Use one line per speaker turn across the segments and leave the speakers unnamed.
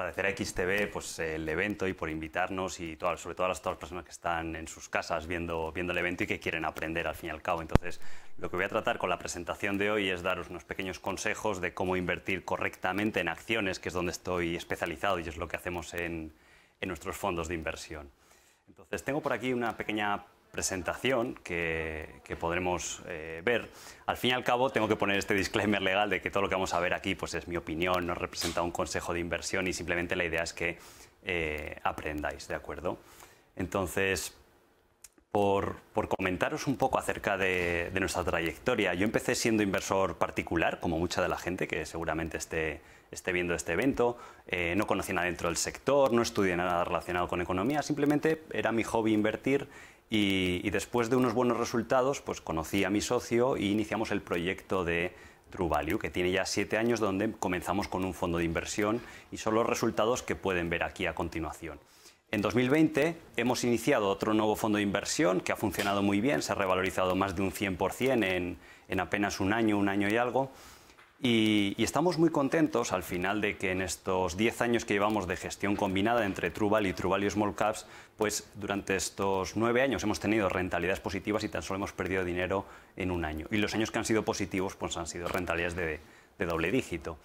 agradecer a XTV pues, el evento y por invitarnos y sobre todo a las, todas las personas que están en sus casas viendo, el evento y que quieren aprender al fin y al cabo. Entonces, lo que voy a tratar con la presentación de hoy es daros unos pequeños consejos de cómo invertir correctamente en acciones, que es donde estoy especializado y es lo que hacemos en, en nuestros fondos de inversión. Entonces, tengo por aquí una pequeña presentación que, podremos eh, ver. Al fin y al cabo, tengo que poner este disclaimer legal de que todo lo que vamos a ver aquí pues, es mi opinión, no representa un consejo de inversión y simplemente la idea es que eh, aprendáis, ¿de acuerdo? Entonces, por, comentaros un poco acerca de, nuestra trayectoria. Yo empecé siendo inversor particular, como mucha de la gente que seguramente esté, esté viendo este evento. Eh, no conocía nada dentro del sector, no estudié nada relacionado con economía, simplemente era mi hobby invertir y, después de unos buenos resultados, pues conocí a mi socio y iniciamos el proyecto de True que tiene ya siete años donde comenzamos con un fondo de inversión y son los resultados que pueden ver aquí a continuación. En 2020 hemos iniciado otro nuevo fondo de inversión que ha funcionado muy bien, se ha revalorizado más de un 100% en, en apenas un año, un año y algo. Y, estamos muy contentos al final de que en estos 10 años que llevamos de gestión combinada entre Trubal y Trubal y Small Caps, pues durante estos 9 años hemos tenido rentabilidades positivas y tan solo hemos perdido dinero en un año. Y los años que han sido positivos pues han sido rentabilidades de doble dígito.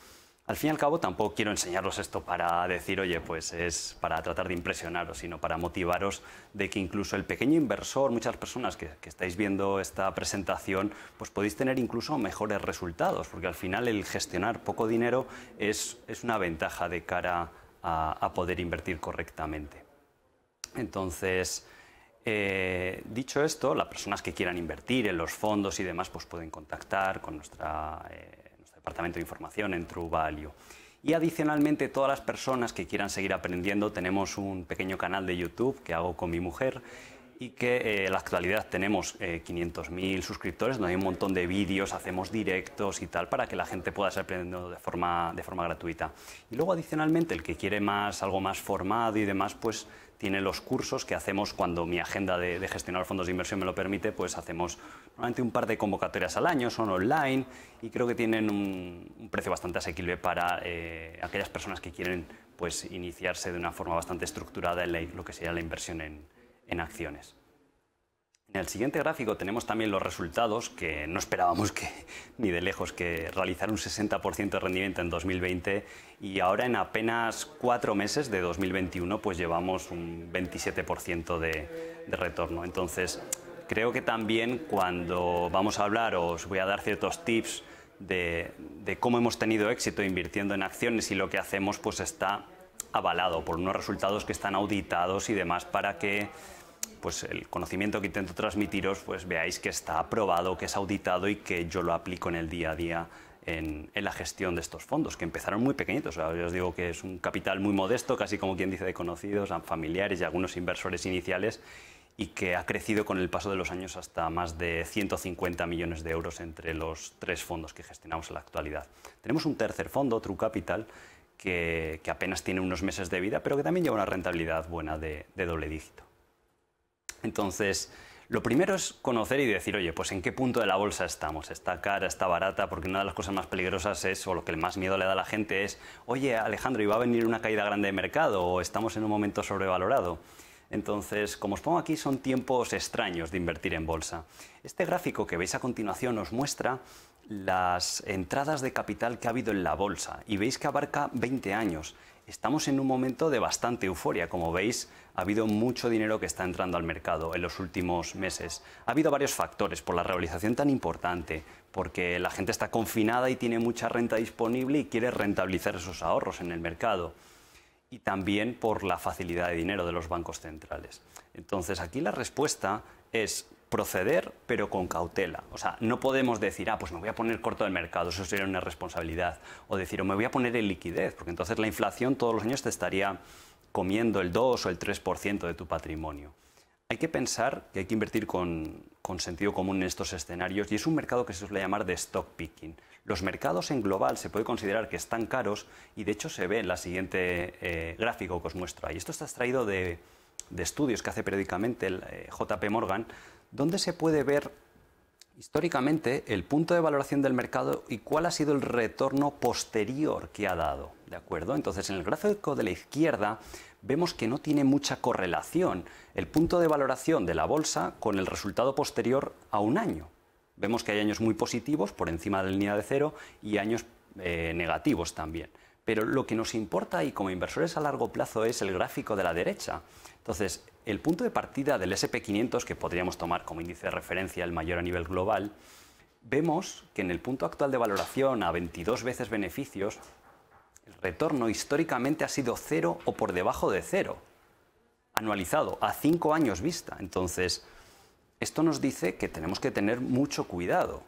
Al fin y al cabo, tampoco quiero enseñaros esto para decir, oye, pues es para tratar de impresionaros, sino para motivaros de que incluso el pequeño inversor, muchas personas que, estáis viendo esta presentación, pues podéis tener incluso mejores resultados, porque al final el gestionar poco dinero es, es una ventaja de cara a, poder invertir correctamente. Entonces, eh, dicho esto, las personas que quieran invertir en los fondos y demás, pues pueden contactar con nuestra... Eh, departamento de información en True Value. Y adicionalmente, todas las personas que quieran seguir aprendiendo, tenemos un pequeño canal de YouTube que hago con mi mujer y que eh, en la actualidad tenemos 500.000 eh, suscriptores, donde hay un montón de vídeos, hacemos directos y tal, para que la gente pueda seguir aprendiendo de forma, de forma gratuita. Y luego, adicionalmente, el que quiere más, algo más formado y demás, pues tiene los cursos que hacemos cuando mi agenda de, de, gestionar fondos de inversión me lo permite, pues hacemos normalmente un par de convocatorias al año, son online y creo que tienen un, precio bastante asequible para eh, aquellas personas que quieren pues, iniciarse de una forma bastante estructurada en lo que sería la inversión en acciones. En el siguiente gráfico tenemos también los resultados que no esperábamos que ni de lejos que realizar un 60% de rendimiento en 2020 y ahora en apenas cuatro meses de 2021 pues llevamos un 27% de, retorno. Entonces creo que también cuando vamos a hablar os voy a dar ciertos tips de, cómo hemos tenido éxito invirtiendo en acciones y lo que hacemos pues está avalado por unos resultados que están auditados y demás para que pues el conocimiento que intento transmitiros, pues veáis que está aprobado, que es auditado y que yo lo aplico en el día a día en, la gestión de estos fondos, que empezaron muy pequeñitos. os digo que es un capital muy modesto, casi como quien dice de conocidos, familiares y algunos inversores iniciales, y que ha crecido con el paso de los años hasta más de 150 millones de euros entre los tres fondos que gestionamos en la actualidad. Tenemos un tercer fondo, True Capital, que, apenas tiene unos meses de vida, pero que también lleva una rentabilidad buena de doble dígito. Entonces, lo primero es conocer y decir, oye, pues en qué punto de la bolsa estamos. ¿Está cara? ¿Está barata? Porque una de las cosas más peligrosas es, o lo que más miedo le da a la gente es, oye, Alejandro, ¿y va a venir una caída grande de mercado? ¿O estamos en un momento sobrevalorado? Entonces, como os pongo aquí, son tiempos extraños de invertir en bolsa. Este gráfico que veis a continuación os muestra las entradas de capital que ha habido en la bolsa y veis que abarca 20 años. Estamos en un momento de bastante euforia, como veis, ha habido mucho dinero que está entrando al mercado en los últimos meses. Ha habido varios factores por la realización tan importante, porque la gente está confinada y tiene mucha renta disponible y quiere rentabilizar esos ahorros en el mercado. Y también por la facilidad de dinero de los bancos centrales. Entonces aquí la respuesta es proceder, pero con cautela. O sea, no podemos decir, ah, pues me voy a poner corto del mercado, eso sería una responsabilidad. O decir, o me voy a poner en liquidez, porque entonces la inflación todos los años te estaría comiendo el 2 o el 3% de tu patrimonio. Hay que pensar que hay que invertir con, sentido común en estos escenarios y es un mercado que se suele llamar de stock picking. Los mercados en global se puede considerar que están caros y de hecho se ve en la siguiente eh, gráfico que os muestro ahí. Esto está extraído de, estudios que hace periódicamente el eh, JP Morgan, donde se puede ver históricamente el punto de valoración del mercado y cuál ha sido el retorno posterior que ha dado. ¿De acuerdo? Entonces, en el gráfico de la izquierda vemos que no tiene mucha correlación el punto de valoración de la bolsa con el resultado posterior a un año. Vemos que hay años muy positivos por encima de la línea de cero y años eh, negativos también. Pero lo que nos importa y como inversores a largo plazo es el gráfico de la derecha. Entonces, el punto de partida del SP500, que podríamos tomar como índice de referencia el mayor a nivel global, vemos que en el punto actual de valoración a 22 veces beneficios, el retorno históricamente ha sido cero o por debajo de cero, anualizado, a cinco años vista. Entonces, esto nos dice que tenemos que tener mucho cuidado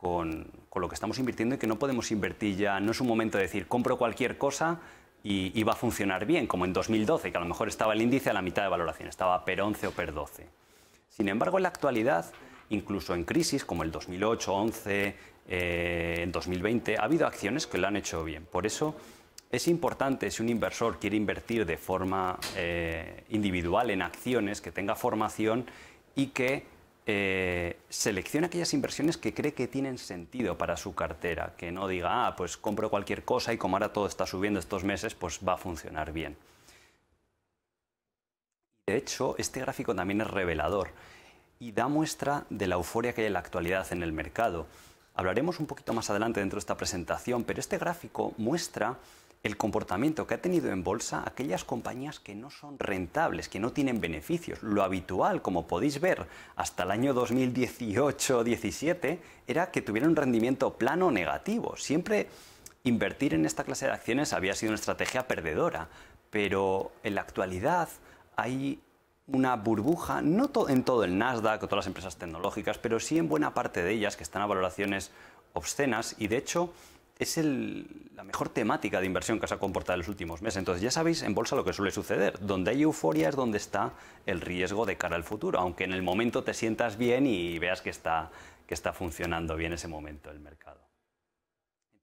con, lo que estamos invirtiendo y que no podemos invertir ya, no es un momento de decir, compro cualquier cosa y, va a funcionar bien, como en 2012, que a lo mejor estaba el índice a la mitad de valoración, estaba PER 11 o PER 12. Sin embargo, en la actualidad, incluso en crisis como el 2008, 11, eh, en 2020, ha habido acciones que lo han hecho bien. Por eso es importante, si un inversor quiere invertir de forma eh, individual en acciones, que tenga formación y que eh, selecciona aquellas inversiones que cree que tienen sentido para su cartera, que no diga, ah, pues compro cualquier cosa y como ahora todo está subiendo estos meses, pues va a funcionar bien. De hecho, este gráfico también es revelador y da muestra de la euforia que hay en la actualidad en el mercado. Hablaremos un poquito más adelante dentro de esta presentación, pero este gráfico muestra el comportamiento que ha tenido en bolsa aquellas compañías que no son rentables, que no tienen beneficios. Lo habitual, como podéis ver, hasta el año 2018-17 era que tuvieran un rendimiento plano negativo. Siempre invertir en esta clase de acciones había sido una estrategia perdedora, pero en la actualidad hay una burbuja, no en todo el Nasdaq o todas las empresas tecnológicas, pero sí en buena parte de ellas que están a valoraciones obscenas y de hecho es la mejor temática de inversión que se ha comportado en los últimos meses. Entonces ya sabéis en bolsa lo que suele suceder. Donde hay euforia es donde está el riesgo de cara al futuro, aunque en el momento te sientas bien y veas que está, que está funcionando bien ese momento el mercado.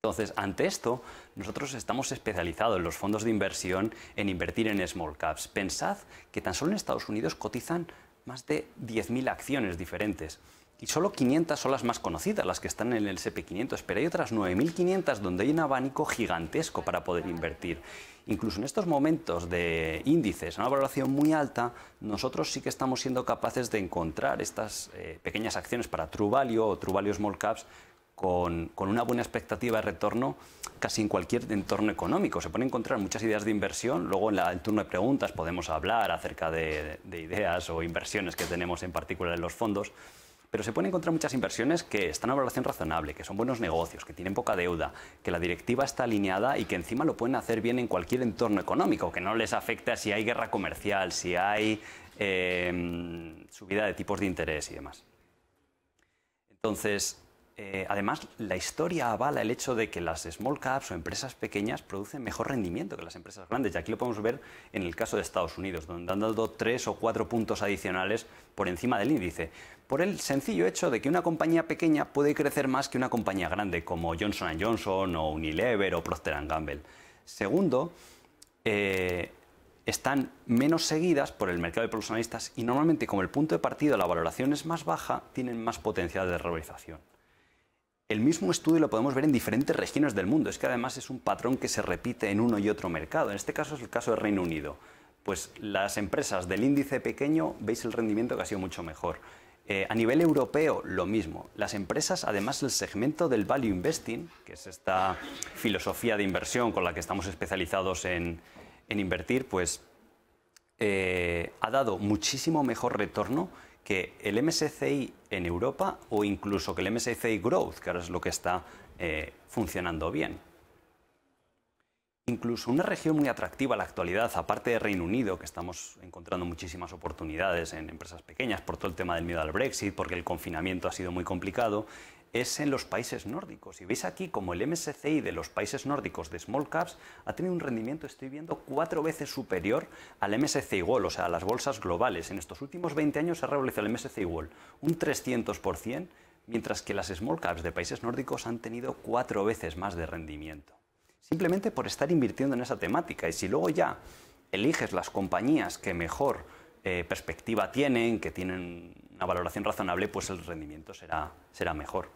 Entonces, ante esto, nosotros estamos especializados en los fondos de inversión en invertir en small caps. Pensad que tan solo en Estados Unidos cotizan más de 10.000 acciones diferentes y solo 500 son las más conocidas, las que están en el SP500, pero hay otras 9.500 donde hay un abanico gigantesco para poder invertir. Incluso en estos momentos de índices a una valoración muy alta, nosotros sí que estamos siendo capaces de encontrar estas eh, pequeñas acciones para True Value o True Value Small Caps con, una buena expectativa de retorno casi en cualquier entorno económico. Se pueden encontrar muchas ideas de inversión, luego en el turno de preguntas podemos hablar acerca de ideas o inversiones que tenemos en particular en los fondos, pero se pueden encontrar muchas inversiones que están a valoración razonable, que son buenos negocios, que tienen poca deuda, que la directiva está alineada y que encima lo pueden hacer bien en cualquier entorno económico, que no les afecta si hay guerra comercial, si hay em, subida de tipos de interés y demás. Entonces, eh, además, la historia avala el hecho de que las small caps o empresas pequeñas producen mejor rendimiento que las empresas grandes. Y aquí lo podemos ver en el caso de Estados Unidos, donde han dado tres o cuatro puntos adicionales por encima del índice por el sencillo hecho de que una compañía pequeña puede crecer más que una compañía grande como Johnson Johnson o Unilever o Procter Gamble. Segundo, eh, están menos seguidas por el mercado de profesionalistas y normalmente como el punto de partida la valoración es más baja, tienen más potencial de revalorización. El mismo estudio lo podemos ver en diferentes regiones del mundo, es que además es un patrón que se repite en uno y otro mercado, en este caso es el caso del Reino Unido. Pues las empresas del índice pequeño veis el rendimiento que ha sido mucho mejor eh, a nivel europeo, lo mismo. Las empresas, además, el segmento del value investing, que es esta filosofía de inversión con la que estamos especializados en, invertir, pues eh, ha dado muchísimo mejor retorno que el MSCI en Europa o incluso que el MSCI Growth, que ahora es lo que está eh, funcionando bien incluso una región muy atractiva a la actualidad, aparte de Reino Unido, que estamos encontrando muchísimas oportunidades en empresas pequeñas por todo el tema del miedo al Brexit, porque el confinamiento ha sido muy complicado, es en los países nórdicos. Y veis aquí como el MSCI de los países nórdicos de Small Caps ha tenido un rendimiento, estoy viendo, cuatro veces superior al MSCI World, o sea, a las bolsas globales. En estos últimos 20 años se ha revelado el MSCI World un 300%, mientras que las Small Caps de países nórdicos han tenido cuatro veces más de rendimiento simplemente por estar invirtiendo en esa temática. Y si luego ya eliges las compañías que mejor eh, perspectiva tienen, que tienen una valoración razonable, pues el rendimiento será, será mejor.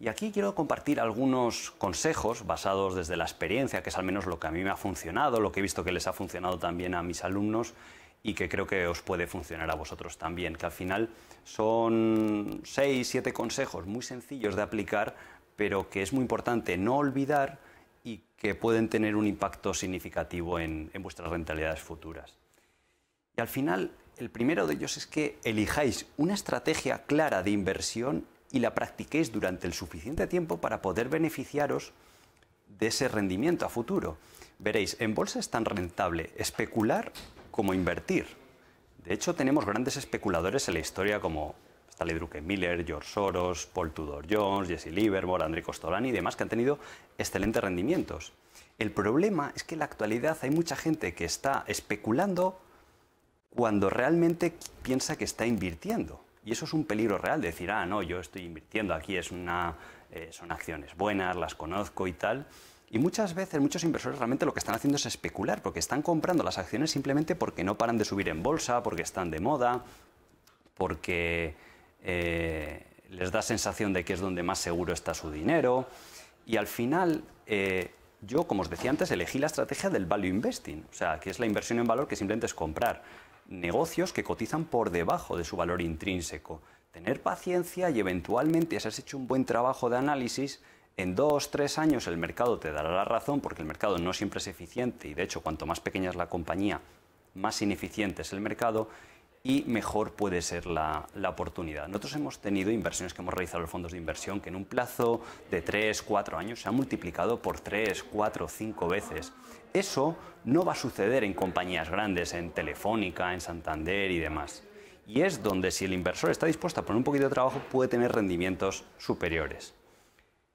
Y aquí quiero compartir algunos consejos basados desde la experiencia, que es al menos lo que a mí me ha funcionado, lo que he visto que les ha funcionado también a mis alumnos y que creo que os puede funcionar a vosotros también, que al final son seis, siete consejos muy sencillos de aplicar pero que es muy importante no olvidar y que pueden tener un impacto significativo en, vuestras rentabilidades futuras. Y al final, el primero de ellos es que elijáis una estrategia clara de inversión y la practiquéis durante el suficiente tiempo para poder beneficiaros de ese rendimiento a futuro. Veréis, en bolsa es tan rentable especular como invertir. De hecho, tenemos grandes especuladores en la historia como Stanley Druckenmiller, George Soros, Paul Tudor Jones, Jesse Livermore, André Costolani y demás que han tenido excelentes rendimientos. El problema es que en la actualidad hay mucha gente que está especulando cuando realmente piensa que está invirtiendo. Y eso es un peligro real, decir, ah, no, yo estoy invirtiendo aquí, es una, eh, son acciones buenas, las conozco y tal. Y muchas veces muchos inversores realmente lo que están haciendo es especular, porque están comprando las acciones simplemente porque no paran de subir en bolsa, porque están de moda, porque eh, les da sensación de que es donde más seguro está su dinero. Y al final, eh, yo, como os decía antes, elegí la estrategia del value investing, o sea, que es la inversión en valor que simplemente es comprar negocios que cotizan por debajo de su valor intrínseco. Tener paciencia y eventualmente, si has hecho un buen trabajo de análisis, en dos, tres años el mercado te dará la razón porque el mercado no siempre es eficiente y de hecho cuanto más pequeña es la compañía, más ineficiente es el mercado y mejor puede ser la, oportunidad. Nosotros hemos tenido inversiones que hemos realizado en los fondos de inversión que en un plazo de 3, 4 años se han multiplicado por 3, 4, cinco veces. Eso no va a suceder en compañías grandes, en Telefónica, en Santander y demás. Y es donde si el inversor está dispuesto a poner un poquito de trabajo puede tener rendimientos superiores.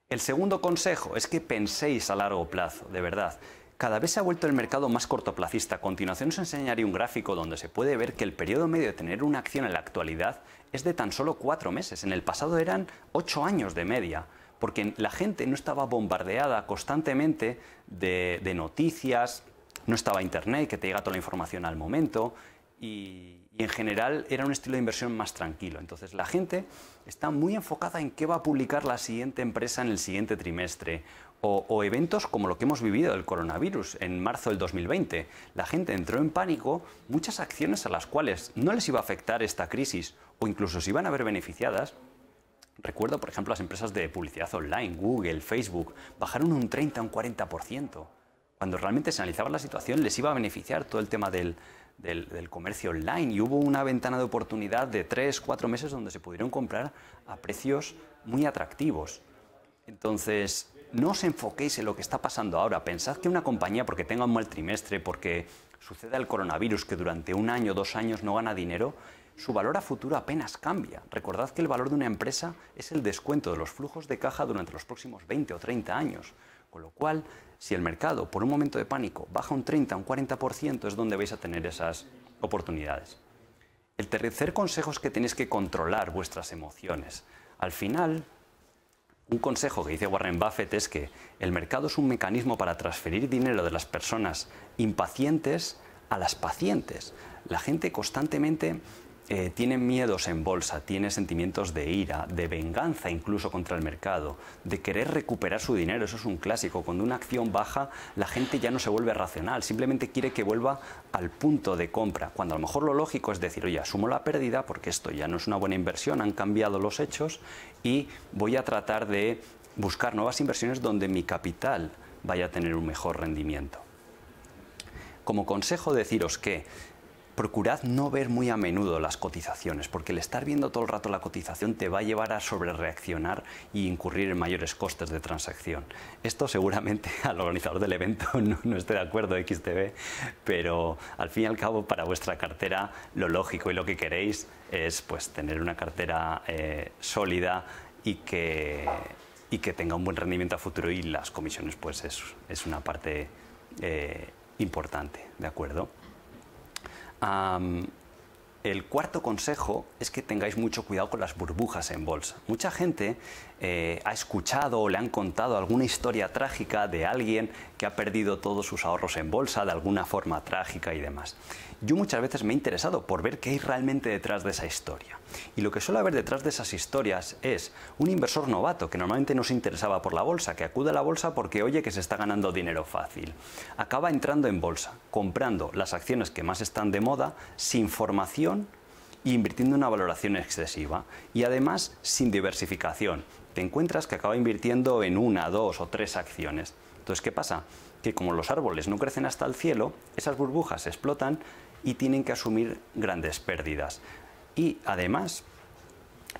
El segundo consejo es que penséis a largo plazo, de verdad cada vez se ha vuelto el mercado más cortoplacista. A continuación os enseñaré un gráfico donde se puede ver que el periodo medio de tener una acción en la actualidad es de tan solo cuatro meses. En el pasado eran ocho años de media porque la gente no estaba bombardeada constantemente de, noticias, no estaba Internet, que te llega toda la información al momento, y, en general era un estilo de inversión más tranquilo. Entonces la gente está muy enfocada en qué va a publicar la siguiente empresa en el siguiente trimestre, o, eventos como lo que hemos vivido del coronavirus en marzo del 2020. La gente entró en pánico, muchas acciones a las cuales no les iba a afectar esta crisis o incluso se iban a ver beneficiadas. Recuerdo, por ejemplo, las empresas de publicidad online, Google, Facebook, bajaron un 30 o un 40%. Cuando realmente se analizaba la situación les iba a beneficiar todo el tema del, comercio online y hubo una ventana de oportunidad de tres cuatro meses donde se pudieron comprar a precios muy atractivos. Entonces, no os enfoquéis en lo que está pasando ahora. Pensad que una compañía, porque tenga un mal trimestre, porque suceda el coronavirus, que durante un año, dos años no gana dinero, su valor a futuro apenas cambia. Recordad que el valor de una empresa es el descuento de los flujos de caja durante los próximos 20 o 30 años. Con lo cual, si el mercado, por un momento de pánico, baja un 30, un 40%, es donde vais a tener esas oportunidades. El tercer consejo es que tenéis que controlar vuestras emociones. Al final, un consejo que dice Warren Buffett es que el mercado es un mecanismo para transferir dinero de las personas impacientes a las pacientes. La gente constantemente eh, tiene miedos en bolsa, tiene sentimientos de ira, de venganza incluso contra el mercado, de querer recuperar su dinero, eso es un clásico. Cuando una acción baja, la gente ya no se vuelve racional, simplemente quiere que vuelva al punto de compra, cuando a lo mejor lo lógico es decir, oye, asumo la pérdida porque esto ya no es una buena inversión, han cambiado los hechos y voy a tratar de buscar nuevas inversiones donde mi capital vaya a tener un mejor rendimiento. Como consejo deciros que procurad no ver muy a menudo las cotizaciones, porque el estar viendo todo el rato la cotización te va a llevar a sobrereaccionar y incurrir en mayores costes de transacción. Esto seguramente al organizador del evento no, esté de acuerdo, XTB, pero al fin y al cabo para vuestra cartera lo lógico y lo que queréis es pues, tener una cartera eh, sólida y que, y que tenga un buen rendimiento a futuro y las comisiones pues es, una parte eh, importante, ¿de acuerdo? el cuarto consejo es que tengáis mucho cuidado con las burbujas en bolsa. Mucha gente eh, ha escuchado o le han contado alguna historia trágica de alguien que ha perdido todos sus ahorros en bolsa de alguna forma trágica y demás. Yo muchas veces me he interesado por ver qué hay realmente detrás de esa historia. Y lo que suele haber detrás de esas historias es un inversor novato que normalmente no se interesaba por la bolsa, que acude a la bolsa porque oye que se está ganando dinero fácil. Acaba entrando en bolsa, comprando las acciones que más están de moda sin formación y e invirtiendo una valoración excesiva y además sin diversificación te encuentras que acaba invirtiendo en una, dos o tres acciones. Entonces, ¿qué pasa? Que como los árboles no crecen hasta el cielo, esas burbujas explotan y tienen que asumir grandes pérdidas. Y además,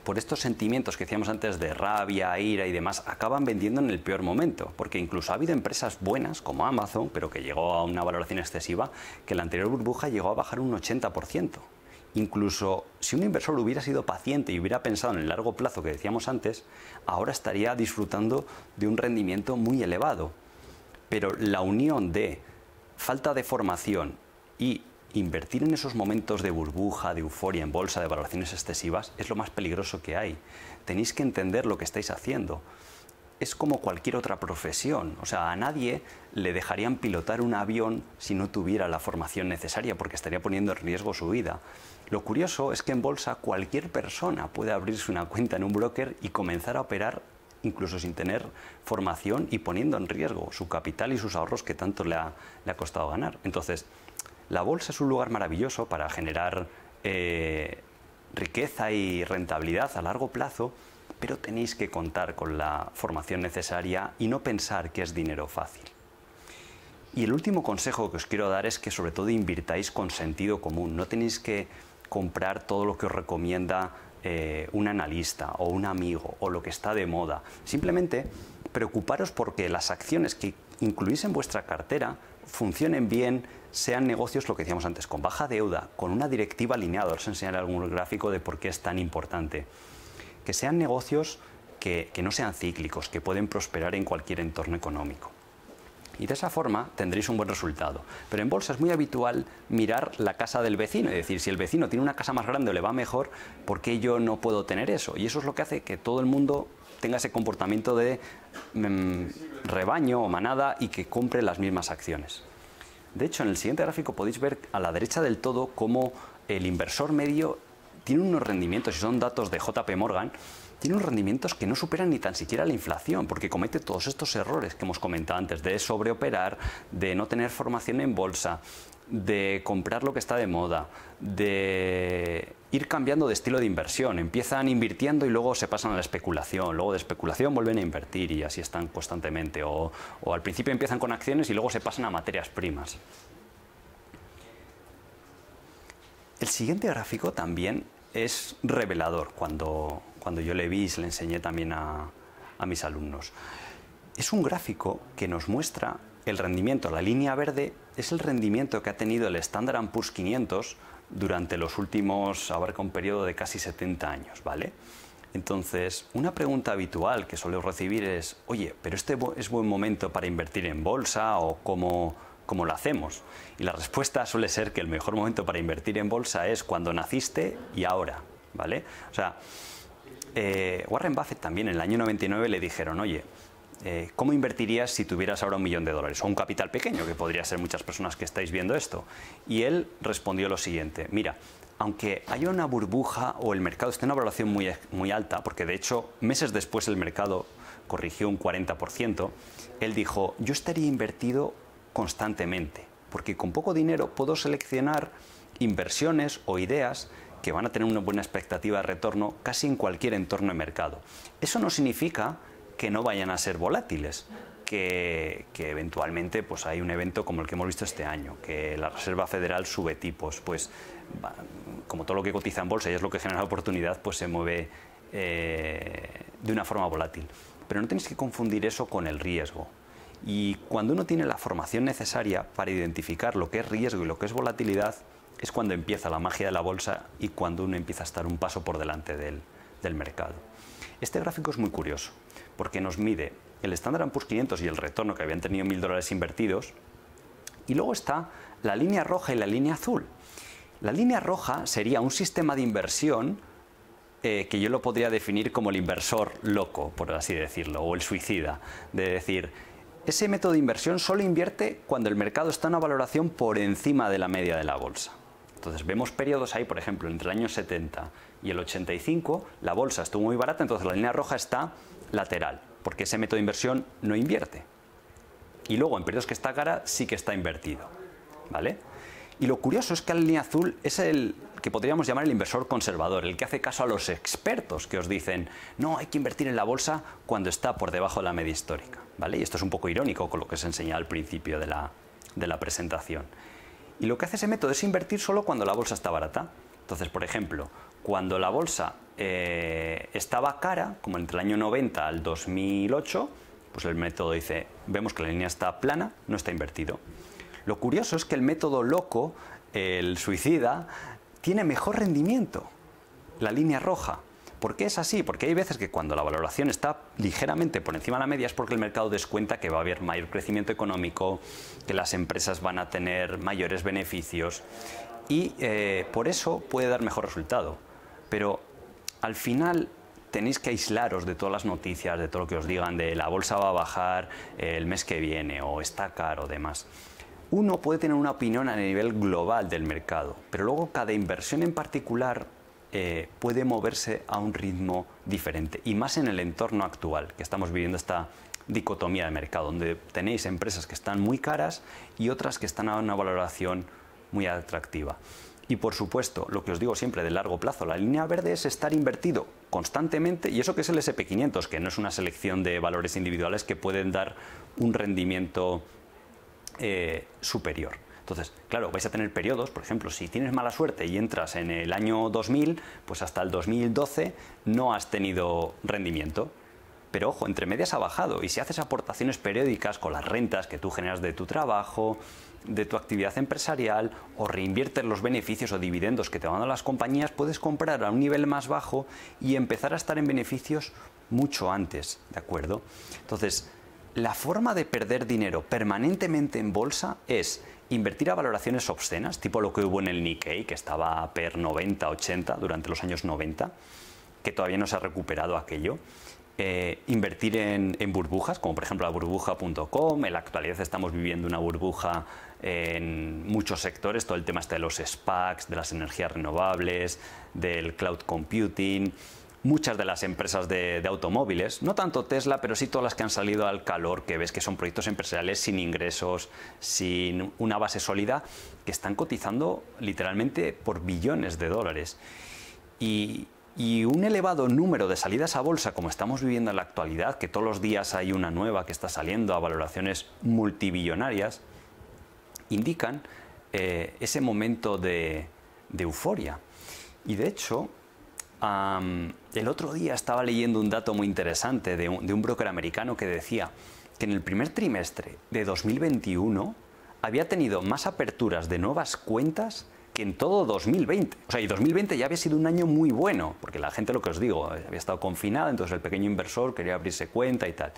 por estos sentimientos que decíamos antes de rabia, ira y demás, acaban vendiendo en el peor momento, porque incluso ha habido empresas buenas como Amazon, pero que llegó a una valoración excesiva, que la anterior burbuja llegó a bajar un 80%. Incluso si un inversor hubiera sido paciente y hubiera pensado en el largo plazo que decíamos antes, ahora estaría disfrutando de un rendimiento muy elevado. Pero la unión de falta de formación y invertir en esos momentos de burbuja, de euforia en bolsa, de valoraciones excesivas, es lo más peligroso que hay. Tenéis que entender lo que estáis haciendo es como cualquier otra profesión. O sea, a nadie le dejarían pilotar un avión si no tuviera la formación necesaria, porque estaría poniendo en riesgo su vida. Lo curioso es que en bolsa cualquier persona puede abrirse una cuenta en un broker y comenzar a operar incluso sin tener formación y poniendo en riesgo su capital y sus ahorros que tanto le ha, costado ganar. Entonces, la bolsa es un lugar maravilloso para generar eh, riqueza y rentabilidad a largo plazo, pero tenéis que contar con la formación necesaria y no pensar que es dinero fácil. Y el último consejo que os quiero dar es que sobre todo invirtáis con sentido común, no tenéis que comprar todo lo que os recomienda eh, un analista o un amigo o lo que está de moda. Simplemente preocuparos porque las acciones que incluís en vuestra cartera funcionen bien, sean negocios, lo que decíamos antes, con baja deuda, con una directiva alineada. Os enseñaré algún gráfico de por qué es tan importante que sean negocios que, no sean cíclicos, que pueden prosperar en cualquier entorno económico y de esa forma tendréis un buen resultado. Pero en bolsa es muy habitual mirar la casa del vecino, es decir, si el vecino tiene una casa más grande o le va mejor, ¿por qué yo no puedo tener eso? Y eso es lo que hace que todo el mundo tenga ese comportamiento de mm, rebaño o manada y que compre las mismas acciones. De hecho, en el siguiente gráfico podéis ver a la derecha del todo cómo el inversor medio tiene unos rendimientos, y son datos de JP Morgan, tiene unos rendimientos que no superan ni tan siquiera la inflación, porque comete todos estos errores que hemos comentado antes, de sobreoperar, de no tener formación en bolsa, de comprar lo que está de moda, de ir cambiando de estilo de inversión. Empiezan invirtiendo y luego se pasan a la especulación, luego de especulación vuelven a invertir y así están constantemente. O, o al principio empiezan con acciones y luego se pasan a materias primas. El siguiente gráfico también es revelador cuando, cuando yo le vi y le enseñé también a, mis alumnos. Es un gráfico que nos muestra el rendimiento, la línea verde es el rendimiento que ha tenido el Standard Poor's 500 durante los últimos, a abarca un periodo de casi 70 años, ¿vale? Entonces, una pregunta habitual que suelo recibir es, oye, pero este es buen momento para invertir en bolsa o cómo, cómo lo hacemos. Y la respuesta suele ser que el mejor momento para invertir en bolsa es cuando naciste y ahora, ¿vale? O sea, eh, Warren Buffett también en el año 99 le dijeron, oye, eh, ¿cómo invertirías si tuvieras ahora un millón de dólares? O un capital pequeño, que podría ser muchas personas que estáis viendo esto. Y él respondió lo siguiente, mira, aunque haya una burbuja o el mercado esté en una valoración muy, muy alta, porque de hecho meses después el mercado corrigió un 40%, él dijo, yo estaría invertido constantemente, porque con poco dinero puedo seleccionar inversiones o ideas que van a tener una buena expectativa de retorno casi en cualquier entorno de mercado. Eso no significa que no vayan a ser volátiles, que, eventualmente pues hay un evento como el que hemos visto este año, que la Reserva Federal sube tipos, pues como todo lo que cotiza en bolsa y es lo que genera oportunidad, pues se mueve eh, de una forma volátil. Pero no tienes que confundir eso con el riesgo. Y cuando uno tiene la formación necesaria para identificar lo que es riesgo y lo que es volatilidad, es cuando empieza la magia de la bolsa y cuando uno empieza a estar un paso por delante del, del mercado. Este gráfico es muy curioso porque nos mide el Standard Poor's 500 y el retorno que habían tenido mil dólares invertidos y luego está la línea roja y la línea azul. La línea roja sería un sistema de inversión eh, que yo lo podría definir como el inversor loco, por así decirlo, o el suicida, de decir, ese método de inversión solo invierte cuando el mercado está en una valoración por encima de la media de la bolsa. Entonces vemos periodos ahí, por ejemplo, entre el año 70 y el 85, la bolsa estuvo muy barata, entonces la línea roja está lateral, porque ese método de inversión no invierte. Y luego en periodos que está cara sí que está invertido. ¿Vale? Y lo curioso es que la línea azul es el que podríamos llamar el inversor conservador, el que hace caso a los expertos que os dicen, no, hay que invertir en la bolsa cuando está por debajo de la media histórica. ¿vale? Y esto es un poco irónico con lo que se enseña al principio de la, presentación. Y lo que hace ese método es invertir solo cuando la bolsa está barata. Entonces, por ejemplo, cuando la bolsa eh, estaba cara, como entre el año 90 al 2008, pues el método dice, vemos que la línea está plana, no está invertido. Lo curioso es que el método loco, el suicida, tiene mejor rendimiento, la línea roja. ¿Por qué es así? Porque hay veces que cuando la valoración está ligeramente por encima de la media es porque el mercado descuenta que va a haber mayor crecimiento económico, que las empresas van a tener mayores beneficios y eh, por eso puede dar mejor resultado. Pero al final tenéis que aislaros de todas las noticias, de todo lo que os digan de la bolsa va a bajar el mes que viene o está caro o demás. Uno puede tener una opinión a nivel global del mercado, pero luego cada inversión en particular eh, puede moverse a un ritmo diferente. Y más en el entorno actual, que estamos viviendo esta dicotomía de mercado, donde tenéis empresas que están muy caras y otras que están a una valoración muy atractiva. Y por supuesto, lo que os digo siempre de largo plazo, la línea verde es estar invertido constantemente, y eso que es el SP500, que no es una selección de valores individuales que pueden dar un rendimiento eh, superior. Entonces, claro, vais a tener periodos, por ejemplo, si tienes mala suerte y entras en el año 2000, pues hasta el 2012 no has tenido rendimiento. Pero ojo, entre medias ha bajado y si haces aportaciones periódicas con las rentas que tú generas de tu trabajo, de tu actividad empresarial o reinviertes los beneficios o dividendos que te van a las compañías, puedes comprar a un nivel más bajo y empezar a estar en beneficios mucho antes, ¿de acuerdo? Entonces, la forma de perder dinero permanentemente en bolsa es invertir a valoraciones obscenas, tipo lo que hubo en el Nikkei, que estaba per 90, 80 durante los años 90, que todavía no se ha recuperado aquello. Eh, invertir en, en, burbujas, como por ejemplo la burbuja.com. En la actualidad estamos viviendo una burbuja en muchos sectores, todo el tema está de los SPACs, de las energías renovables, del cloud computing muchas de las empresas de, automóviles, no tanto Tesla, pero sí todas las que han salido al calor, que ves que son proyectos empresariales sin ingresos, sin una base sólida, que están cotizando literalmente por billones de dólares. Y, un elevado número de salidas a bolsa, como estamos viviendo en la actualidad, que todos los días hay una nueva que está saliendo a valoraciones multibillonarias, indican eh, ese momento de euforia. Y de hecho, el otro día estaba leyendo un dato muy interesante de un, de un broker americano que decía que en el primer trimestre de 2021 había tenido más aperturas de nuevas cuentas que en todo 2020. O sea, y 2020 ya había sido un año muy bueno, porque la gente, lo que os digo, había estado confinada, entonces el pequeño inversor quería abrirse cuenta y tal.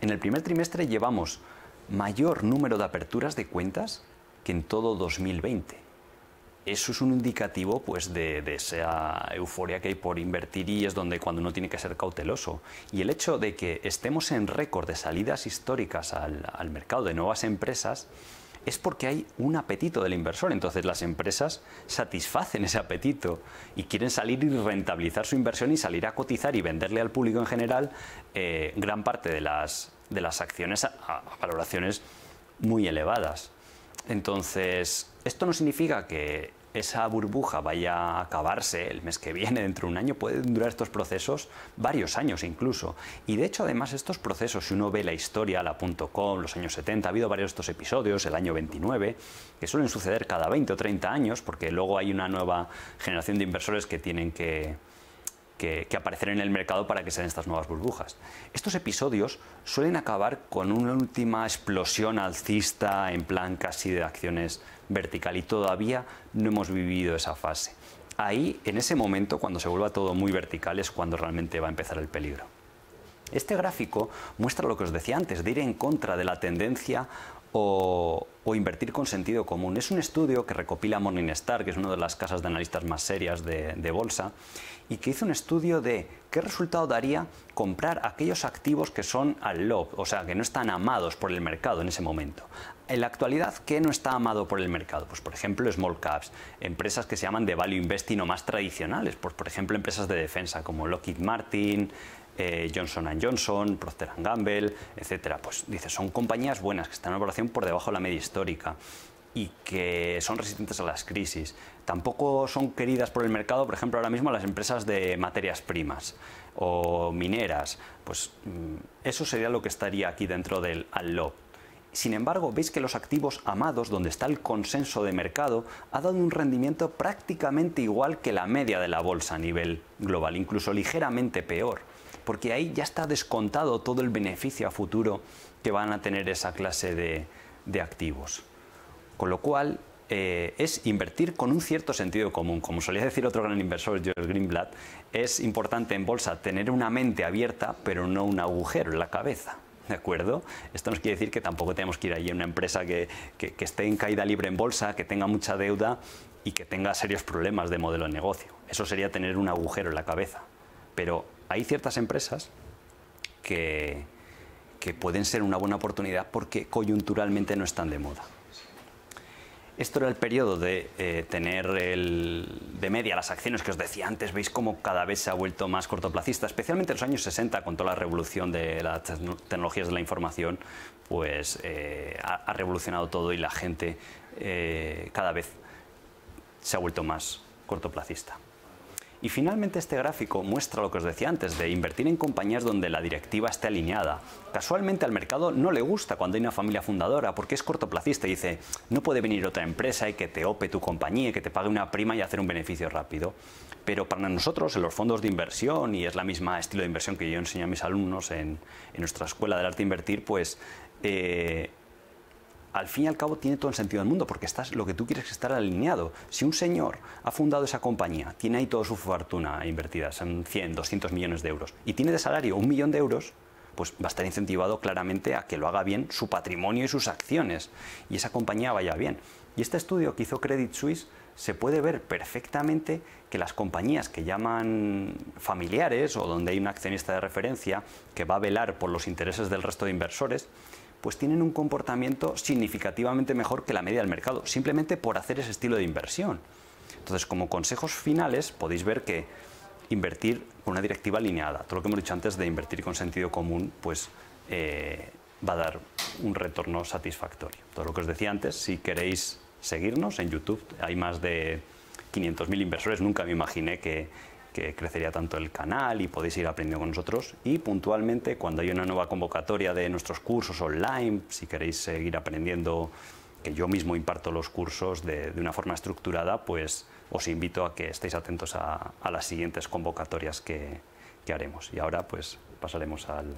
En el primer trimestre llevamos mayor número de aperturas de cuentas que en todo 2020 eso es un indicativo pues, de, esa euforia que hay por invertir y es donde cuando uno tiene que ser cauteloso. Y el hecho de que estemos en récord de salidas históricas al, mercado de nuevas empresas es porque hay un apetito del inversor. Entonces las empresas satisfacen ese apetito y quieren salir y rentabilizar su inversión y salir a cotizar y venderle al público en general eh, gran parte de las, acciones a valoraciones muy elevadas. Entonces, esto no significa que esa burbuja vaya a acabarse el mes que viene, dentro de un año, pueden durar estos procesos varios años incluso. Y de hecho, además, estos procesos, si uno ve la historia, la .com, los años 70, ha habido varios de estos episodios, el año 29, que suelen suceder cada 20 o 30 años, porque luego hay una nueva generación de inversores que tienen que que, que aparecer en el mercado para que sean estas nuevas burbujas. Estos episodios suelen acabar con una última explosión alcista en plan casi de acciones vertical y todavía no hemos vivido esa fase. Ahí, en ese momento, cuando se vuelva todo muy vertical, es cuando realmente va a empezar el peligro. Este gráfico muestra lo que os decía antes, de ir en contra de la tendencia o, o, invertir con sentido común. Es un estudio que recopila Morningstar, que es una de las casas de analistas más serias de, de bolsa, y que hizo un estudio de qué resultado daría comprar aquellos activos que son al log, o sea, que no están amados por el mercado en ese momento. En la actualidad, ¿qué no está amado por el mercado? Pues, por ejemplo, small caps, empresas que se llaman de value investing o más tradicionales, pues, por ejemplo, empresas de defensa como Lockheed Martin, eh, Johnson Johnson, Procter Gamble, etcétera. Pues dice, son compañías buenas que están en valoración por debajo de la media histórica y que son resistentes a las crisis. Tampoco son queridas por el mercado, por ejemplo, ahora mismo las empresas de materias primas o mineras. Pues mm, eso sería lo que estaría aquí dentro del ALLO. Sin embargo, veis que los activos amados, donde está el consenso de mercado, ha dado un rendimiento prácticamente igual que la media de la bolsa a nivel global, incluso ligeramente peor, porque ahí ya está descontado todo el beneficio a futuro que van a tener esa clase de activos. Con lo cual, eh, es invertir con un cierto sentido común. Como solía decir otro gran inversor, George Greenblatt, es importante en bolsa tener una mente abierta, pero no un agujero en la cabeza. ¿De acuerdo? Esto nos quiere decir que tampoco tenemos que ir allí a una empresa que, esté en caída libre en bolsa, que tenga mucha deuda y que tenga serios problemas de modelo de negocio. Eso sería tener un agujero en la cabeza. Pero hay ciertas empresas que pueden ser una buena oportunidad porque coyunturalmente no están de moda. Esto era el periodo de eh, tener de media las acciones que os decía antes. Veis cómo cada vez se ha vuelto más cortoplacista, especialmente en los años 60, con toda la revolución de las tecnologías de la información, pues eh, ha, revolucionado todo y la gente eh, cada vez se ha vuelto más cortoplacista. Y finalmente este gráfico muestra lo que os decía antes, de invertir en compañías donde la directiva esté alineada. Casualmente al mercado no le gusta cuando hay una familia fundadora porque es cortoplacista y dice, no puede venir otra empresa y que te ope tu compañía y que te pague una prima y hacer un beneficio rápido. Pero para nosotros, en los fondos de inversión, y es la misma estilo de inversión que yo enseño a mis alumnos en, nuestra escuela del arte invertir, pues eh, al fin y al cabo tiene todo el sentido del mundo, porque estás, lo que tú quieres es estar alineado. Si un señor ha fundado esa compañía, tiene ahí toda su fortuna invertida, son 100, 200 millones de euros, y tiene de salario un millón de euros, pues va a estar incentivado claramente a que lo haga bien su patrimonio y sus acciones, y esa compañía vaya bien. Y este estudio que hizo Credit Suisse se puede ver perfectamente que las compañías que llaman familiares o donde hay un accionista de referencia que va a velar por los intereses del resto de inversores, pues tienen un comportamiento significativamente mejor que la media del mercado, simplemente por hacer ese estilo de inversión. Entonces, como consejos finales, podéis ver que invertir con una directiva alineada, todo lo que hemos dicho antes de invertir con sentido común, pues eh, va a dar un retorno satisfactorio. Todo lo que os decía antes, si queréis seguirnos en YouTube, hay más de 500.000 inversores, nunca me imaginé que que crecería tanto el canal y podéis ir aprendiendo con nosotros. Y puntualmente, cuando hay una nueva convocatoria de nuestros cursos online, si queréis seguir aprendiendo, que yo mismo imparto los cursos de, una forma estructurada, pues os invito a que estéis atentos a, las siguientes convocatorias que, haremos. Y ahora, pues pasaremos al,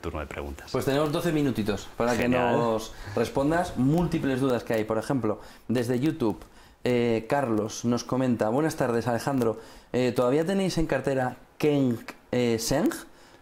turno de preguntas. Pues tenemos 12 minutitos para que nos respondas múltiples dudas que hay. Por ejemplo, desde YouTube. Eh, Carlos nos comenta, buenas tardes Alejandro, eh, ¿todavía tenéis en cartera Keng eh, Seng?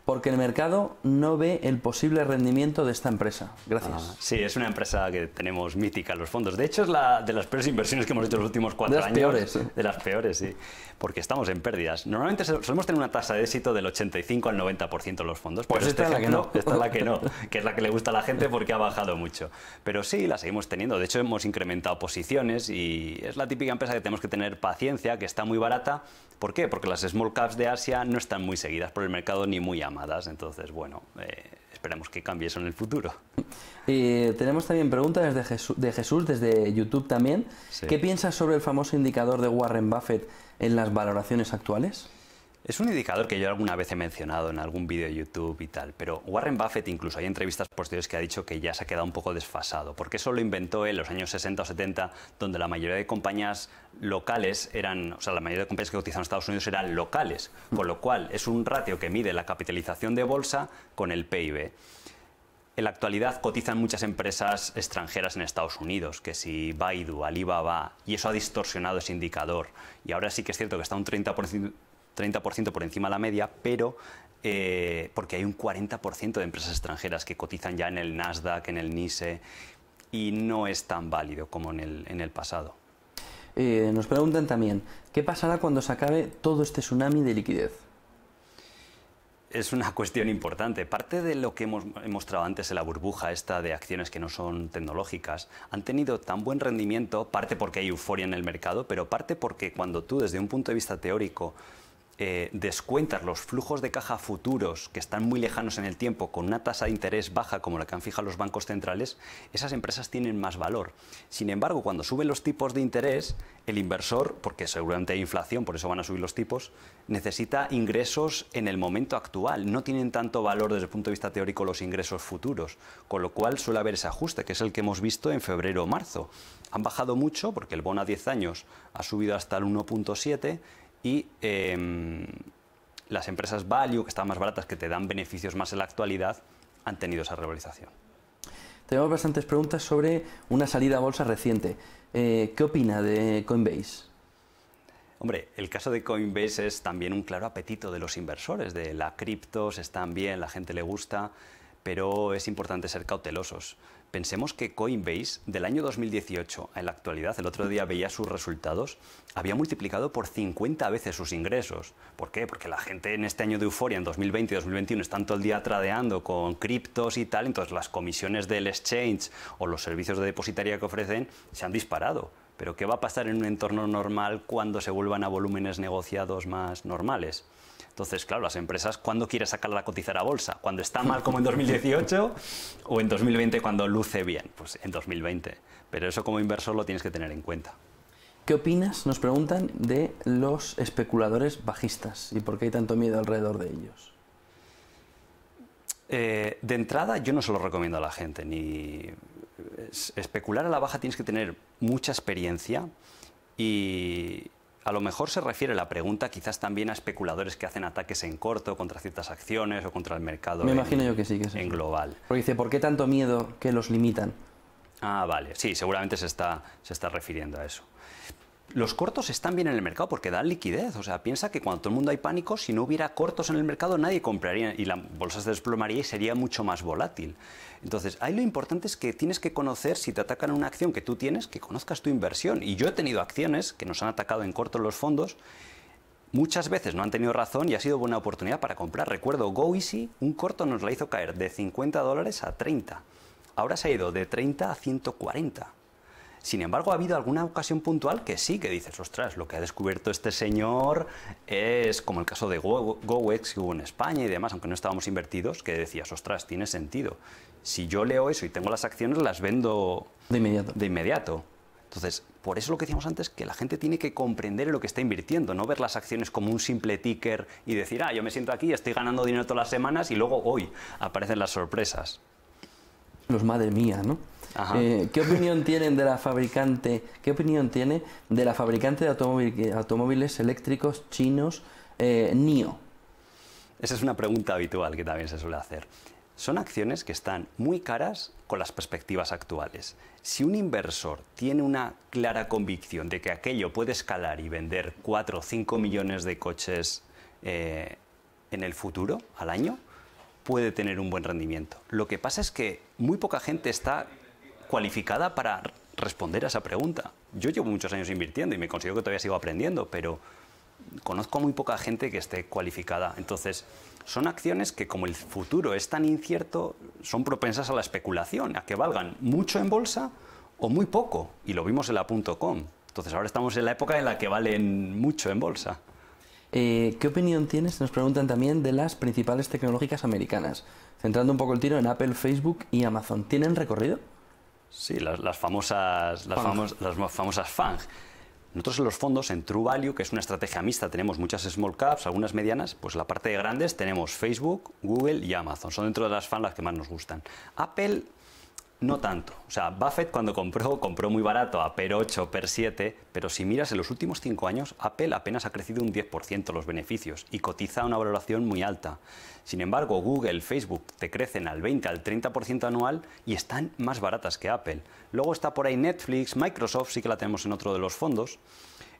Porque el mercado no ve el posible rendimiento de esta empresa. Gracias. Ah,
sí, es una empresa que tenemos mítica, los fondos. De hecho, es la de las peores inversiones que hemos hecho en los últimos cuatro de las Peores. De las peores, sí. Porque estamos en pérdidas. Normalmente solemos tener una tasa de éxito del 85 al 90% de los fondos. Pues pero esta, es la este que no. esta es la que no, que es la que le gusta a la gente porque ha bajado mucho. Pero sí, la seguimos teniendo. De hecho, hemos incrementado posiciones y es la típica empresa que tenemos que tener paciencia, que está muy barata. ¿Por qué? Porque las small caps de Asia no están muy seguidas por el mercado ni muy amplias entonces bueno, eh,
esperemos que cambie eso en el futuro. Y tenemos también preguntas de Jesús, desde YouTube también. ¿Qué piensas sobre el famoso indicador de Warren Buffett en las valoraciones actuales?
Es un indicador que yo alguna vez he mencionado en algún vídeo de YouTube y tal, pero Warren Buffett incluso hay entrevistas posteriores que ha dicho que ya se ha quedado un poco desfasado, porque eso lo inventó él en los años 60 o 70, donde la mayoría de compañías locales eran, o sea, la mayoría de compañías que cotizaban en Estados Unidos eran locales, con lo cual es un ratio que mide la capitalización de bolsa con el PIB. En la actualidad cotizan muchas empresas extranjeras en Estados Unidos, que si Baidu, Alibaba, y eso ha distorsionado ese indicador. Y ahora sí que es cierto que está un 30%, 30% por encima de la media, pero eh, porque hay un 40% de empresas extranjeras que cotizan ya en el Nasdaq, en el NISE, y no es tan válido
como en el, pasado. Eh, nos preguntan también, ¿qué pasará cuando se acabe todo este tsunami de liquidez?
es una cuestión importante. Parte de lo que hemos mostrado antes en la burbuja esta de acciones que no son tecnológicas han tenido tan buen rendimiento, parte porque hay euforia en el mercado, pero parte porque cuando tú desde un punto de vista teórico eh, los flujos de caja futuros que están muy lejanos en el tiempo con una tasa de interés baja como la que han fijado los bancos centrales, esas empresas tienen más valor. Sin embargo, cuando suben los tipos de interés, el inversor, porque seguramente hay inflación, por eso van a subir los tipos, necesita ingresos en el momento actual. No tienen tanto valor desde el punto de vista teórico los ingresos futuros, con lo cual suele haber ese ajuste, que es el que hemos visto en febrero o marzo. Han bajado mucho porque el bono a 10 años ha subido hasta el 1.7 y em, las empresas value, que están más baratas, que te dan beneficios más en la actualidad, han tenido esa revalorización.
Tenemos bastantes preguntas sobre una salida a bolsa reciente. Eh, ¿Qué opina de Coinbase?
Hombre, el caso de Coinbase es también un claro apetito de los inversores, de la criptos, están bien, la gente le gusta, pero es importante ser cautelosos. Pensemos que Coinbase del año 2018 en la actualidad, el otro día veía sus resultados, había multiplicado por 50 veces sus ingresos. ¿Por qué? Porque la gente en este año de euforia, en 2020 y 2021, están todo el día tradeando con criptos y tal, entonces las comisiones del exchange o los servicios de depositaría que ofrecen se han disparado. Pero ¿qué va a pasar en un entorno normal cuando se vuelvan a volúmenes negociados más normales? Entonces, claro, las empresas, ¿cuándo quiere sacarla a cotizar a bolsa? ¿Cuando está mal como en 2018 o en 2020 cuando luce bien? Pues en 2020. Pero eso como inversor lo tienes que tener en cuenta.
¿Qué opinas, nos preguntan, de los especuladores bajistas y por qué hay tanto miedo alrededor de ellos?
Eh, de entrada, yo no se lo recomiendo a la gente. Ni eh, especular a la baja tienes que tener mucha experiencia y, a lo mejor se refiere la pregunta quizás también a especuladores que hacen ataques en corto contra ciertas acciones o contra el mercado. en,
que global. Porque dice, ¿por qué tanto miedo que los limitan?
Ah, vale, sí, seguramente se está refiriendo a eso. Los cortos están bien en el mercado porque dan liquidez. O sea, piensa que cuando todo el mundo hay pánico, si no hubiera cortos en el mercado, nadie compraría y la bolsa se desplomaría y sería mucho más volátil. Entonces, ahí lo importante es que tienes que conocer si te atacan una acción que tú tienes, que conozcas tu inversión. Y yo he tenido acciones que nos han atacado en corto los fondos muchas veces no han tenido razón y ha sido buena oportunidad para comprar. Recuerdo, GoEasy, un corto nos la hizo caer de 50 dólares a 30. Ahora se ha ido de 30 a 140. Sin embargo, ha habido alguna ocasión puntual que sí, que dices, ostras, lo que ha descubierto este señor es como el caso de GoEx que hubo en España y demás, aunque no estábamos invertidos, que decías, ostras, tiene sentido. Si yo leo eso y tengo las acciones, las vendo de inmediato. De inmediato. Entonces, por eso lo que decíamos antes, que la gente tiene que comprender lo que está invirtiendo, no ver las acciones como un simple ticker y decir, ah, yo me siento aquí, estoy ganando dinero todas las semanas y luego hoy aparecen las sorpresas.
Los madre mía, ¿no? Eh, ¿Qué opinión tienen de la fabricante? ¿Qué opinión tiene de la fabricante de eh, automóviles eléctricos chinos eh, NIO? Esa es una pregunta habitual que también se suele hacer.
Son acciones que están muy caras con las perspectivas actuales. Si un inversor tiene una clara convicción de que aquello puede escalar y vender 4 o 5 millones de coches en el futuro, al año, puede tener un buen rendimiento. Lo que pasa es que muy poca gente está cualificada para responder a esa pregunta. Yo llevo muchos años invirtiendo y me considero que todavía sigo aprendiendo, pero conozco muy poca gente que esté cualificada. Entonces, son acciones que como el futuro es tan incierto, son propensas a la especulación, a que valgan mucho en bolsa o muy poco. Y lo vimos en la Entonces, ahora estamos en la época en la que valen mucho en bolsa.
Eh, ¿Qué opinión tienes? Nos preguntan también de las principales tecnológicas americanas, centrando un poco el tiro en Apple, Facebook y Amazon. ¿Tienen recorrido? Sí, las, famosas,
las, las famosas FANG. Nosotros en los fondos, en True Value, que es una estrategia mixta, tenemos muchas small caps, algunas medianas, pues la parte de grandes tenemos Facebook, Google y Amazon. Son dentro de las fans las que más nos gustan. Apple no tanto. O sea, Buffett cuando compró, compró muy barato, a PER 8, PER 7, pero si miras en los últimos 5 años, Apple apenas ha crecido un 10% los beneficios y cotiza a una valoración muy alta. Sin embargo, Google, Facebook te crecen al 20, al 30% anual y están más baratas que Apple. Luego está por ahí Netflix, Microsoft, sí que la tenemos en otro de los fondos.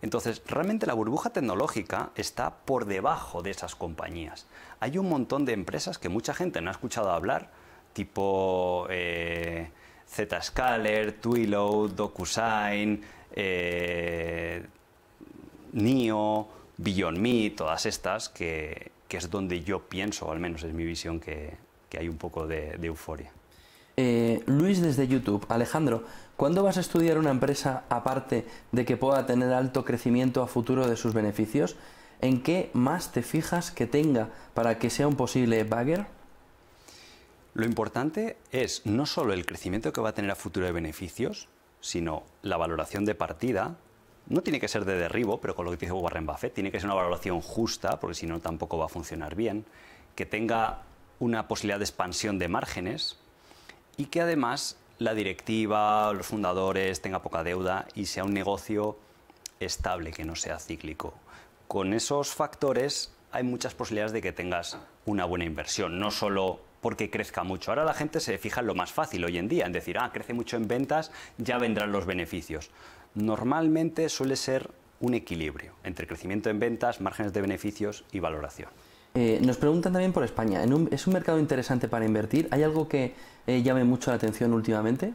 Entonces, realmente la burbuja tecnológica está por debajo de esas compañías. Hay un montón de empresas que mucha gente no ha escuchado hablar, tipo eh, Zscaler, DocuSign, eh, NIO, Beyond Me, todas estas, que, es donde yo pienso, al menos es mi visión, que, hay un poco
de, euforia. Eh, Luis desde YouTube, Alejandro, ¿cuándo vas a estudiar una empresa aparte de que pueda tener alto crecimiento a futuro de sus beneficios? ¿En qué más te fijas que tenga para que sea un posible bugger?
Lo importante es no solo el crecimiento que va a tener a futuro de beneficios, sino la valoración de partida. No tiene que ser de derribo, pero con lo que dice Warren Buffett, tiene que ser una valoración justa, porque si no tampoco va a funcionar bien, que tenga una posibilidad de expansión de márgenes y que además la directiva, los fundadores tenga poca deuda y sea un negocio estable, que no sea cíclico. Con esos factores hay muchas posibilidades de que tengas una buena inversión, no solo porque crezca mucho. Ahora la gente se fija en lo más fácil hoy en día, en decir, ah, crece mucho en ventas, ya vendrán los beneficios. Normalmente suele ser un equilibrio entre crecimiento en ventas, márgenes de beneficios y valoración.
Eh, nos preguntan también por España. ¿Es un mercado interesante para invertir? ¿Hay algo que eh, llame mucho la atención últimamente?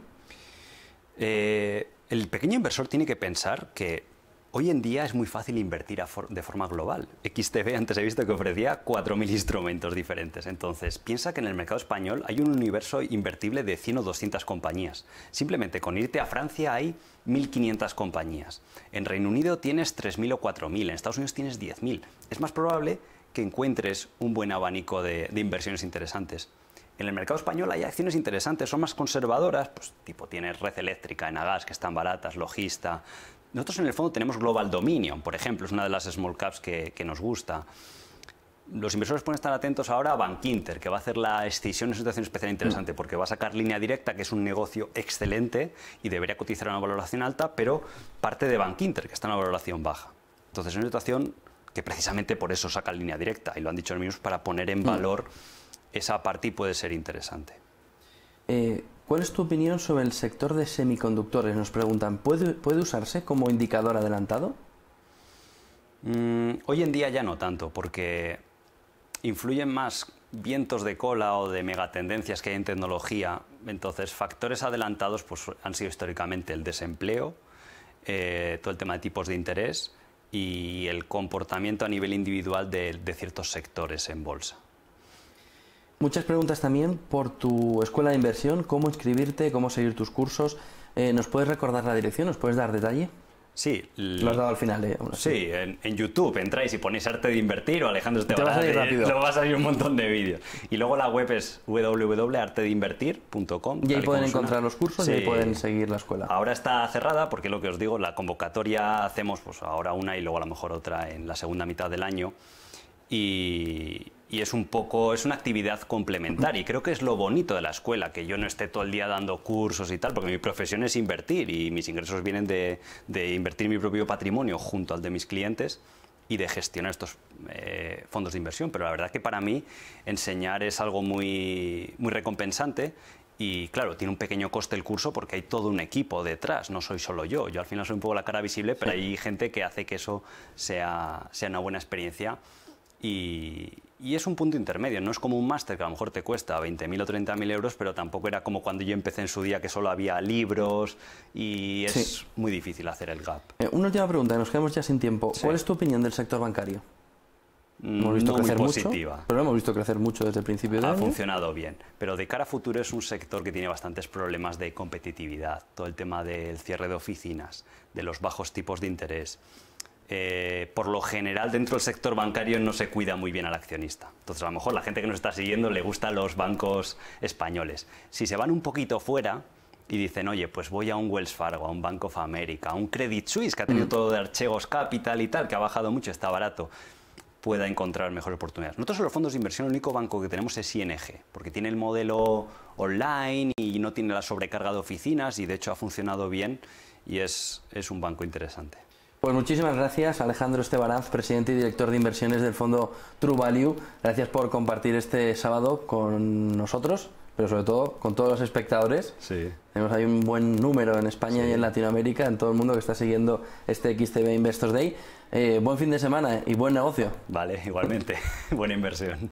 Eh, el
pequeño inversor tiene que pensar que Hoy en día es muy fácil invertir de forma global. XTB antes he visto que ofrecía 4.000 instrumentos diferentes. Entonces, piensa que en el mercado español hay un universo invertible de 100 o 200 compañías. Simplemente con irte a Francia hay 1.500 compañías. En Reino Unido tienes 3.000 o 4.000. En Estados Unidos tienes 10.000. Es más probable que encuentres un buen abanico de, inversiones interesantes. En el mercado español hay acciones interesantes, son más conservadoras, pues tipo tienes red eléctrica, en Agas, que están baratas, Logista, nosotros en el fondo tenemos Global Dominion, por ejemplo, es una de las small caps que, nos gusta. Los inversores pueden estar atentos ahora a Bankinter, que va a hacer la escisión en situación especial interesante, porque va a sacar línea directa, que es un negocio excelente y debería cotizar a una valoración alta, pero parte de Bankinter, que está en una valoración baja. Entonces, es una situación que precisamente por eso saca línea directa, y lo han dicho los mismos, para poner en mm. valor esa parte y puede ser interesante.
Eh, ¿Cuál es tu opinión sobre el sector de semiconductores? Nos preguntan, ¿puede, usarse como indicador adelantado?
Mm, hoy en día ya no tanto, porque influyen más vientos de cola o de megatendencias que hay en tecnología. Entonces, factores adelantados pues, han sido históricamente el desempleo, eh, todo el tema de tipos de interés y el comportamiento a nivel individual de ciertos sectores en bolsa.
Muchas preguntas también por tu escuela de inversión, cómo inscribirte, cómo seguir tus cursos. Eh, ¿Nos puedes recordar la dirección? ¿Nos puedes dar detalle? Sí. Lo has dado al final. Eh, sí,
en, YouTube entráis y ponéis arte de invertir o Alejandro te, te va a eh, rápido. Luego va a salir un montón de vídeos. Y luego la web es www.artedeinvertir.com. Y ahí pueden encontrar los cursos y ahí pueden
seguir la escuela.
Ahora está cerrada porque lo que os digo, la convocatoria hacemos pues ahora una y luego a lo mejor otra en la segunda mitad del año. Y, y es un poco, es una actividad complementaria. Y creo que es lo bonito de la escuela, que yo no esté todo el día dando cursos y tal, porque mi profesión es invertir y mis ingresos vienen de, de invertir mi propio patrimonio junto al de mis clientes y de gestionar estos eh, fondos de inversión. Pero la verdad que para mí enseñar es algo muy, muy recompensante y claro, tiene un pequeño coste el curso porque hay todo un equipo detrás, no soy solo yo. Yo al final soy un poco la cara visible, pero hay gente que hace que eso sea, sea una buena experiencia y, es un punto intermedio, no es como un máster que a lo mejor te cuesta 20.000 o 30.000 euros, pero tampoco era como cuando yo empecé en su día que solo había libros y es muy difícil hacer el gap.
Eh, una última pregunta, nos quedamos ya sin tiempo. ¿Cuál es tu opinión del sector bancario? Mm, hemos visto crecer Mucho, pero hemos visto crecer mucho desde el principio de Ha funcionado
bien, pero de cara a futuro es un sector que tiene bastantes problemas de competitividad. Todo el tema del cierre de oficinas, de los bajos tipos de interés. Eh, por lo general dentro del sector bancario no se cuida muy bien al accionista. Entonces a lo mejor la gente que nos está siguiendo le gustan los bancos españoles. Si se van un poquito fuera y dicen, oye, pues voy a un Wells Fargo, a un Bank of America, a un Credit Suisse, que ha tenido mm. todo de Archegos Capital y tal, que ha bajado mucho, está barato, pueda encontrar mejores oportunidades. Nosotros en los fondos de inversión el único banco que tenemos es ING, porque tiene el modelo online y no tiene la sobrecarga de oficinas y de hecho ha funcionado bien y es un banco interesante.
Pues muchísimas gracias, Alejandro Estebanaz, presidente y director de inversiones del fondo True Value. Gracias por compartir este sábado con nosotros, pero sobre todo con todos los espectadores. Sí. Tenemos ahí un buen número en España y en Latinoamérica, en todo el mundo que está siguiendo este XTB Investors Day. Eh, buen fin de semana y buen negocio. Vale, igualmente. Buena inversión.